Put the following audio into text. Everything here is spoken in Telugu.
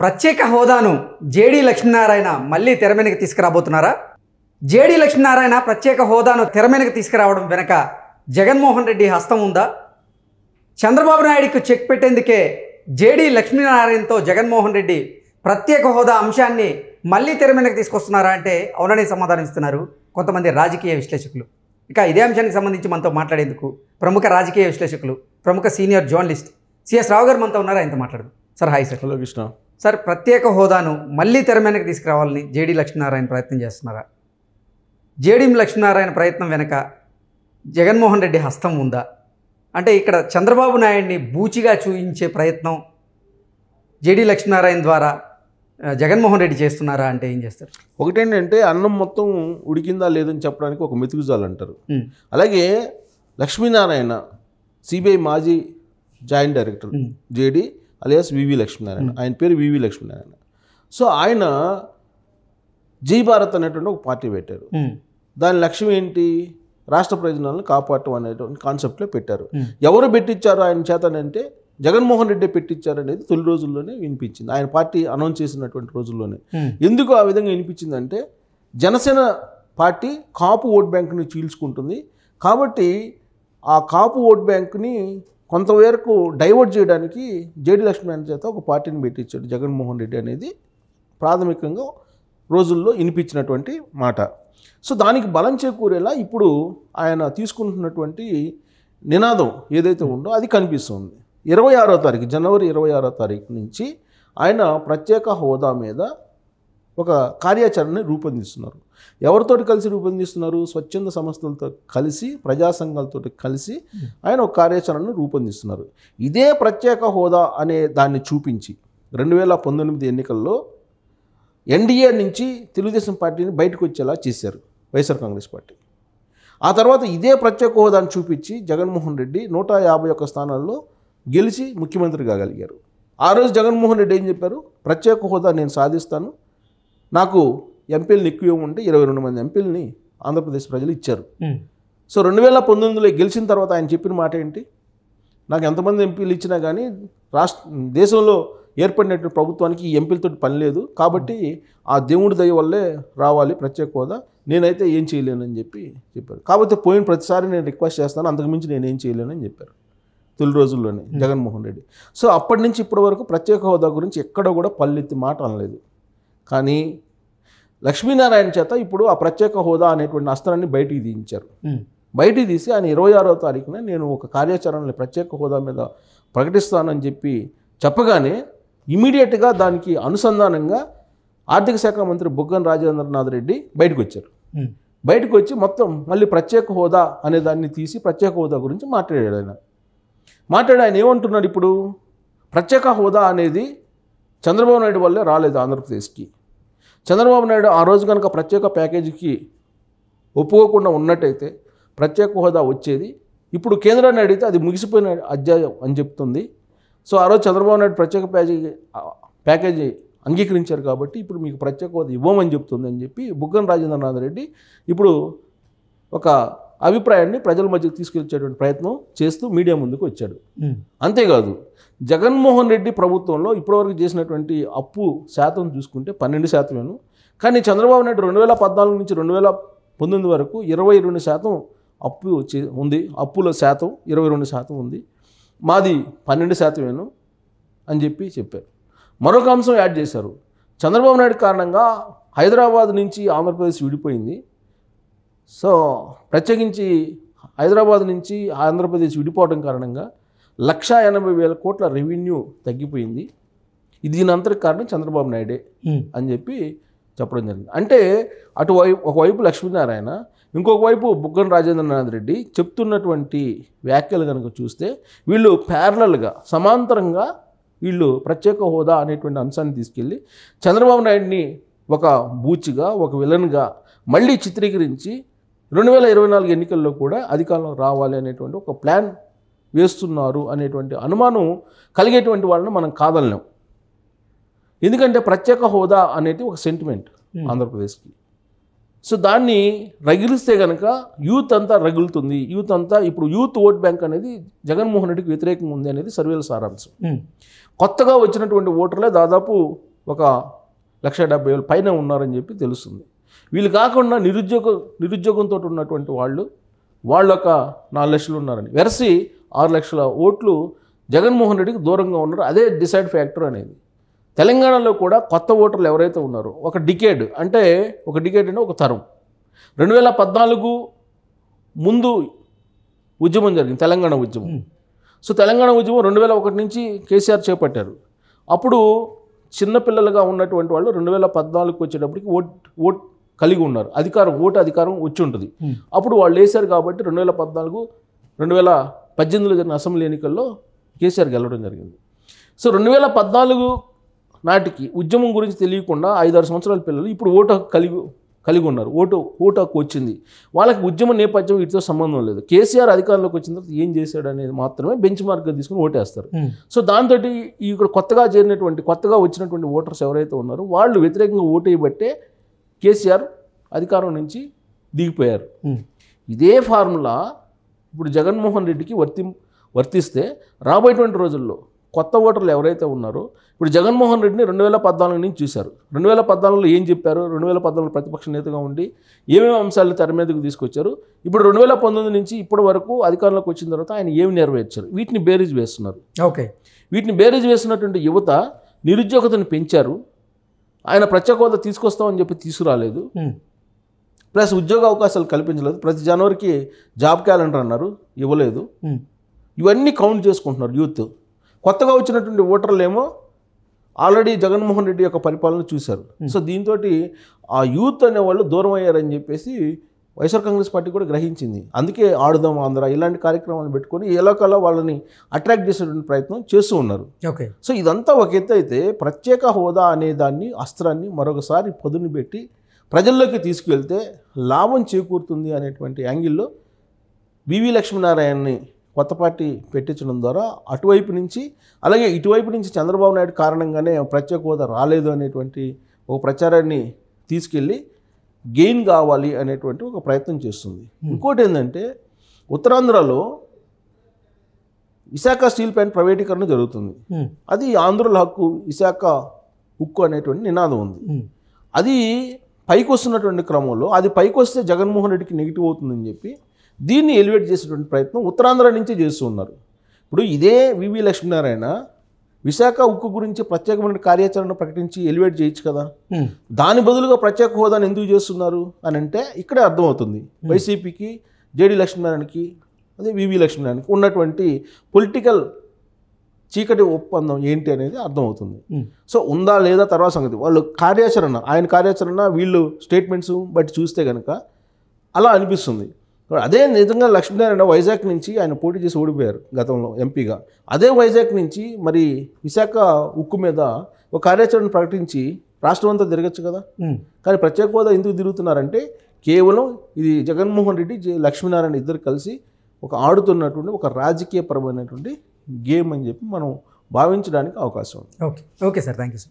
ప్రత్యేక హోదాను జేడీ లక్ష్మీనారాయణ మళ్ళీ మీదకి తీసుకురాబోతున్నారా జేడీ లక్ష్మీనారాయణ ప్రత్యేక హోదాను మీదకి తీసుకురావడం వెనక జగన్మోహన్ రెడ్డి హస్తం ఉందా చంద్రబాబు నాయుడుకు చెక్ పెట్టేందుకే జేడీ లక్ష్మీనారాయణతో జగన్మోహన్ రెడ్డి ప్రత్యేక హోదా అంశాన్ని మళ్ళీ మీదకి తీసుకొస్తున్నారా అంటే అవునని సమాధానిస్తున్నారు కొంతమంది రాజకీయ విశ్లేషకులు ఇక ఇదే అంశానికి సంబంధించి మనతో మాట్లాడేందుకు ప్రముఖ రాజకీయ విశ్లేషకులు ప్రముఖ సీనియర్ జర్నలిస్ట్ సిఎస్ రావు గారు మనతో ఉన్నారు ఆయనతో మాట్లాడదు sir hi sir hello Krishna sir ప్రత్యేక హోదాను మళ్ళీ తెర మీదకి తీసుకురావాలని జేడీ లక్ష్మీనారాయణ ప్రయత్నం చేస్తున్నారా జేడీ లక్ష్మీనారాయణ ప్రయత్నం వెనక జగన్మోహన్ రెడ్డి హస్తం ఉందా అంటే ఇక్కడ చంద్రబాబు నాయుడిని బూచిగా చూయించే ప్రయత్నం జేడీ లక్ష్మీనారాయణ ద్వారా జగన్మోహన్ రెడ్డి చేస్తున్నారా అంటే ఏం చేస్తారు ఒకటేంటంటే అన్నం మొత్తం ఉడికిందా లేదని చెప్పడానికి ఒక మెతుకుజాలు అంటారు అలాగే లక్ష్మీనారాయణ సిబిఐ మాజీ joint director JD alias VV Lakshminarayana ఆయన పేరు వివి లక్ష్మీనారాయణ సో ఆయన జీ భారత్ అనేటువంటి ఒక పార్టీ పెట్టారు దాని లక్ష్యం ఏంటి రాష్ట్ర ప్రయోజనాలను కాపాడటం అనేటువంటి కాన్సెప్ట్లో పెట్టారు ఎవరు పెట్టించారు ఆయన చేతనంటే జగన్మోహన్ రెడ్డి అనేది తొలి రోజుల్లోనే వినిపించింది ఆయన పార్టీ అనౌన్స్ చేసినటువంటి రోజుల్లోనే ఎందుకు ఆ విధంగా వినిపించిందంటే జనసేన పార్టీ కాపు ఓట్ బ్యాంక్ని చీల్చుకుంటుంది కాబట్టి ఆ కాపు ఓట్ బ్యాంక్ని కొంతవరకు డైవర్ట్ చేయడానికి జేడి అని చేత ఒక పార్టీని పెట్టించాడు జగన్మోహన్ రెడ్డి అనేది ప్రాథమికంగా రోజుల్లో వినిపించినటువంటి మాట సో దానికి బలం చేకూరేలా ఇప్పుడు ఆయన తీసుకుంటున్నటువంటి నినాదం ఏదైతే ఉందో అది కనిపిస్తుంది ఇరవై ఆరో తారీఖు జనవరి ఇరవై ఆరో తారీఖు నుంచి ఆయన ప్రత్యేక హోదా మీద ఒక కార్యాచరణని రూపొందిస్తున్నారు ఎవరితోటి కలిసి రూపొందిస్తున్నారు స్వచ్ఛంద సంస్థలతో కలిసి ప్రజా సంఘాలతో కలిసి ఆయన ఒక కార్యాచరణను రూపొందిస్తున్నారు ఇదే ప్రత్యేక హోదా అనే దాన్ని చూపించి రెండు వేల పంతొమ్మిది ఎన్నికల్లో ఎన్డీఏ నుంచి తెలుగుదేశం పార్టీని బయటకు వచ్చేలా చేశారు వైఎస్ఆర్ కాంగ్రెస్ పార్టీ ఆ తర్వాత ఇదే ప్రత్యేక హోదాను చూపించి జగన్మోహన్ రెడ్డి నూట యాభై ఒక్క స్థానాల్లో గెలిచి ముఖ్యమంత్రి కాగలిగారు ఆ రోజు జగన్మోహన్ రెడ్డి ఏం చెప్పారు ప్రత్యేక హోదా నేను సాధిస్తాను నాకు ఎంపీలను ఎక్కువ ఉంటే ఇరవై రెండు మంది ఎంపీలని ఆంధ్రప్రదేశ్ ప్రజలు ఇచ్చారు సో రెండు వేల పంతొమ్మిదిలో గెలిచిన తర్వాత ఆయన చెప్పిన మాట ఏంటి నాకు ఎంతమంది ఎంపీలు ఇచ్చినా కానీ రాష్ట్ర దేశంలో ఏర్పడినటువంటి ప్రభుత్వానికి ఈ ఎంపీలతో పని లేదు కాబట్టి ఆ దేవుడి దయ వల్లే రావాలి ప్రత్యేక హోదా నేనైతే ఏం చేయలేనని చెప్పి చెప్పారు కాకపోతే పోయిన ప్రతిసారి నేను రిక్వెస్ట్ చేస్తాను అంతకుమించి నేనేం చేయలేనని చెప్పారు తొలి రోజుల్లోనే జగన్మోహన్ రెడ్డి సో అప్పటి నుంచి ఇప్పటి వరకు ప్రత్యేక హోదా గురించి ఎక్కడ కూడా పల్లెత్తి మాట అనలేదు కానీ లక్ష్మీనారాయణ చేత ఇప్పుడు ఆ ప్రత్యేక హోదా అనేటువంటి అస్త్రాన్ని బయటికి దించారు బయటికి తీసి ఆయన ఇరవై ఆరో తారీఖున నేను ఒక కార్యాచరణని ప్రత్యేక హోదా మీద ప్రకటిస్తానని చెప్పి చెప్పగానే ఇమీడియట్గా దానికి అనుసంధానంగా ఆర్థిక శాఖ మంత్రి బుగ్గన్ రాజేంద్రనాథ్ రెడ్డి బయటకు వచ్చారు బయటకు వచ్చి మొత్తం మళ్ళీ ప్రత్యేక హోదా అనే దాన్ని తీసి ప్రత్యేక హోదా గురించి మాట్లాడాడు ఆయన మాట్లాడి ఆయన ఏమంటున్నాడు ఇప్పుడు ప్రత్యేక హోదా అనేది చంద్రబాబు నాయుడు వల్లే రాలేదు ఆంధ్రప్రదేశ్కి చంద్రబాబు నాయుడు ఆ రోజు కనుక ప్రత్యేక ప్యాకేజీకి ఒప్పుకోకుండా ఉన్నట్టయితే ప్రత్యేక హోదా వచ్చేది ఇప్పుడు కేంద్రాన్ని అడిగితే అది ముగిసిపోయిన అధ్యాయం అని చెప్తుంది సో ఆ రోజు చంద్రబాబు నాయుడు ప్రత్యేక ప్యాకేజీ ప్యాకేజీ అంగీకరించారు కాబట్టి ఇప్పుడు మీకు ప్రత్యేక హోదా ఇవ్వమని చెప్తుంది అని చెప్పి బుగ్గన రాజేంద్రనాథ్ రెడ్డి ఇప్పుడు ఒక అభిప్రాయాన్ని ప్రజల మధ్యకు తీసుకెళ్చేటువంటి ప్రయత్నం చేస్తూ మీడియా ముందుకు వచ్చాడు అంతేకాదు జగన్మోహన్ రెడ్డి ప్రభుత్వంలో ఇప్పటివరకు చేసినటువంటి అప్పు శాతం చూసుకుంటే పన్నెండు శాతమేను కానీ చంద్రబాబు నాయుడు రెండు వేల పద్నాలుగు నుంచి రెండు వేల పంతొమ్మిది వరకు ఇరవై రెండు శాతం అప్పు ఉంది అప్పుల శాతం ఇరవై రెండు శాతం ఉంది మాది పన్నెండు శాతమేను అని చెప్పి చెప్పారు మరొక అంశం యాడ్ చేశారు చంద్రబాబు నాయుడు కారణంగా హైదరాబాద్ నుంచి ఆంధ్రప్రదేశ్ విడిపోయింది సో ప్రత్యేకించి హైదరాబాద్ నుంచి ఆంధ్రప్రదేశ్ విడిపోవడం కారణంగా లక్ష ఎనభై వేల కోట్ల రెవెన్యూ తగ్గిపోయింది దీని అంతటి కారణం చంద్రబాబు నాయుడే అని చెప్పి చెప్పడం జరిగింది అంటే అటువైపు ఒకవైపు లక్ష్మీనారాయణ ఇంకొక వైపు బుగ్గన రాజేంద్రనాథ్ రెడ్డి చెప్తున్నటువంటి వ్యాఖ్యలు కనుక చూస్తే వీళ్ళు ప్యారలల్గా సమాంతరంగా వీళ్ళు ప్రత్యేక హోదా అనేటువంటి అంశాన్ని తీసుకెళ్ళి చంద్రబాబు నాయుడిని ఒక బూచిగా ఒక విలన్గా మళ్ళీ చిత్రీకరించి రెండు వేల ఇరవై నాలుగు ఎన్నికల్లో కూడా అధికారంలో రావాలి అనేటువంటి ఒక ప్లాన్ వేస్తున్నారు అనేటువంటి అనుమానం కలిగేటువంటి వాళ్ళని మనం కాదనలేం ఎందుకంటే ప్రత్యేక హోదా అనేది ఒక సెంటిమెంట్ hmm. ఆంధ్రప్రదేశ్కి సో దాన్ని రగిలిస్తే కనుక యూత్ అంతా రగులుతుంది యూత్ అంతా ఇప్పుడు యూత్ ఓట్ బ్యాంక్ అనేది జగన్మోహన్ రెడ్డికి వ్యతిరేకంగా ఉంది అనేది సర్వేల సారాంశం hmm. కొత్తగా వచ్చినటువంటి ఓటర్లే దాదాపు ఒక లక్ష డెబ్బై వేలు పైన ఉన్నారని చెప్పి తెలుస్తుంది వీళ్ళు కాకుండా నిరుద్యోగ నిరుద్యోగంతో ఉన్నటువంటి వాళ్ళు వాళ్ళు ఒక నాలుగు లక్షలు ఉన్నారని వెరసి ఆరు లక్షల ఓట్లు జగన్మోహన్ రెడ్డికి దూరంగా ఉన్నారు అదే డిసైడ్ ఫ్యాక్టర్ అనేది తెలంగాణలో కూడా కొత్త ఓటర్లు ఎవరైతే ఉన్నారో ఒక డికేడ్ అంటే ఒక డికేడ్ అంటే ఒక తరం రెండు వేల పద్నాలుగు ముందు ఉద్యమం జరిగింది తెలంగాణ ఉద్యమం సో తెలంగాణ ఉద్యమం రెండు వేల ఒకటి నుంచి కేసీఆర్ చేపట్టారు అప్పుడు చిన్నపిల్లలుగా ఉన్నటువంటి వాళ్ళు రెండు వేల పద్నాలుగుకి వచ్చేటప్పటికి ఓట్ ఓట్ కలిగి ఉన్నారు అధికారం ఓటు అధికారం వచ్చి ఉంటుంది అప్పుడు వాళ్ళు వేశారు కాబట్టి రెండు వేల పద్నాలుగు రెండు వేల పద్దెనిమిదిలో జరిగిన అసెంబ్లీ ఎన్నికల్లో కేసీఆర్ గెలవడం జరిగింది సో రెండు వేల పద్నాలుగు నాటికి ఉద్యమం గురించి తెలియకుండా ఐదారు సంవత్సరాల పిల్లలు ఇప్పుడు ఓటు కలిగి కలిగి ఉన్నారు ఓటు ఓటు హక్కు వచ్చింది వాళ్ళకి ఉద్యమ నేపథ్యం వీటితో సంబంధం లేదు కేసీఆర్ అధికారంలోకి వచ్చిన తర్వాత ఏం చేశాడు అనేది మాత్రమే బెంచ్ మార్క్గా తీసుకుని ఓటేస్తారు సో దాంతో ఇక్కడ కొత్తగా చేరినటువంటి కొత్తగా వచ్చినటువంటి ఓటర్స్ ఎవరైతే ఉన్నారో వాళ్ళు వ్యతిరేకంగా ఓటు వేయబట్టే కేసీఆర్ అధికారం నుంచి దిగిపోయారు ఇదే ఫార్ములా ఇప్పుడు జగన్మోహన్ రెడ్డికి వర్తి వర్తిస్తే రాబోయేటువంటి రోజుల్లో కొత్త ఓటర్లు ఎవరైతే ఉన్నారో ఇప్పుడు జగన్మోహన్ రెడ్డిని రెండు వేల పద్నాలుగు నుంచి చూశారు రెండు వేల పద్నాలుగులో ఏం చెప్పారు రెండు వేల పద్నాలుగు ప్రతిపక్ష నేతగా ఉండి ఏమేమి అంశాలు తెర మీదకు తీసుకొచ్చారు ఇప్పుడు రెండు వేల పంతొమ్మిది నుంచి ఇప్పటి వరకు అధికారంలోకి వచ్చిన తర్వాత ఆయన ఏమి నెరవేర్చారు వీటిని బేరీజ్ వేస్తున్నారు ఓకే వీటిని బేరీజ్ వేస్తున్నటువంటి యువత నిరుద్యోగతను పెంచారు ఆయన ప్రత్యేక హోదా తీసుకొస్తామని చెప్పి తీసుకురాలేదు hmm. ప్లస్ ఉద్యోగ అవకాశాలు కల్పించలేదు ప్రతి జనవరికి జాబ్ క్యాలెండర్ అన్నారు ఇవ్వలేదు hmm. ఇవన్నీ కౌంట్ చేసుకుంటున్నారు యూత్ కొత్తగా వచ్చినటువంటి ఓటర్లు ఏమో ఆల్రెడీ జగన్మోహన్ రెడ్డి యొక్క పరిపాలన చూశారు hmm. సో దీంతో ఆ యూత్ అనేవాళ్ళు దూరం అయ్యారని చెప్పేసి వైఎస్ఆర్ కాంగ్రెస్ పార్టీ కూడా గ్రహించింది అందుకే ఆడుదాం ఆంధ్ర ఇలాంటి కార్యక్రమాలు పెట్టుకొని ఎలాకలా వాళ్ళని అట్రాక్ట్ చేసేటువంటి ప్రయత్నం చేస్తూ ఉన్నారు ఓకే సో ఇదంతా ఒక ఎత్తు అయితే ప్రత్యేక హోదా అనే దాన్ని అస్త్రాన్ని మరొకసారి పదును పెట్టి ప్రజల్లోకి తీసుకువెళ్తే లాభం చేకూరుతుంది అనేటువంటి యాంగిల్లో వివి లక్ష్మీనారాయణని కొత్త పార్టీ పెట్టించడం ద్వారా అటువైపు నుంచి అలాగే ఇటువైపు నుంచి చంద్రబాబు నాయుడు కారణంగానే ప్రత్యేక హోదా రాలేదు అనేటువంటి ఒక ప్రచారాన్ని తీసుకెళ్ళి గెయిన్ కావాలి అనేటువంటి ఒక ప్రయత్నం చేస్తుంది hmm. ఇంకోటి ఏంటంటే ఉత్తరాంధ్రలో విశాఖ స్టీల్ ప్లాంట్ ప్రైవేటీకరణ జరుగుతుంది hmm. అది ఆంధ్రుల హక్కు విశాఖ హుక్కు అనేటువంటి నినాదం ఉంది hmm. అది పైకి వస్తున్నటువంటి క్రమంలో అది పైకి వస్తే జగన్మోహన్ రెడ్డికి నెగిటివ్ అవుతుందని చెప్పి దీన్ని ఎలివేట్ చేసేటువంటి ప్రయత్నం ఉత్తరాంధ్ర నుంచే చేస్తూ ఉన్నారు ఇప్పుడు ఇదే వివి లక్ష్మీనారాయణ విశాఖ ఉక్కు గురించి ప్రత్యేకమైన కార్యాచరణ ప్రకటించి ఎలివేట్ చేయొచ్చు కదా దాని బదులుగా ప్రత్యేక హోదాను ఎందుకు చేస్తున్నారు అని అంటే ఇక్కడే అర్థమవుతుంది వైసీపీకి జేడి లక్ష్మీనారాయణకి అదే వివి లక్ష్మీనారాయణకి ఉన్నటువంటి పొలిటికల్ చీకటి ఒప్పందం ఏంటి అనేది అర్థమవుతుంది సో ఉందా లేదా తర్వాత సంగతి వాళ్ళు కార్యాచరణ ఆయన కార్యాచరణ వీళ్ళు స్టేట్మెంట్స్ బట్టి చూస్తే కనుక అలా అనిపిస్తుంది అదే నిజంగా లక్ష్మీనారాయణ వైజాగ్ నుంచి ఆయన పోటీ చేసి ఓడిపోయారు గతంలో ఎంపీగా అదే వైజాగ్ నుంచి మరి విశాఖ ఉక్కు మీద ఒక కార్యాచరణ ప్రకటించి రాష్ట్రం అంతా తిరగచ్చు కదా కానీ ప్రత్యేక హోదా ఎందుకు తిరుగుతున్నారంటే కేవలం ఇది జగన్మోహన్ రెడ్డి లక్ష్మీనారాయణ ఇద్దరు కలిసి ఒక ఆడుతున్నటువంటి ఒక రాజకీయపరమైనటువంటి గేమ్ అని చెప్పి మనం భావించడానికి అవకాశం ఉంది okay okay sir thank you sir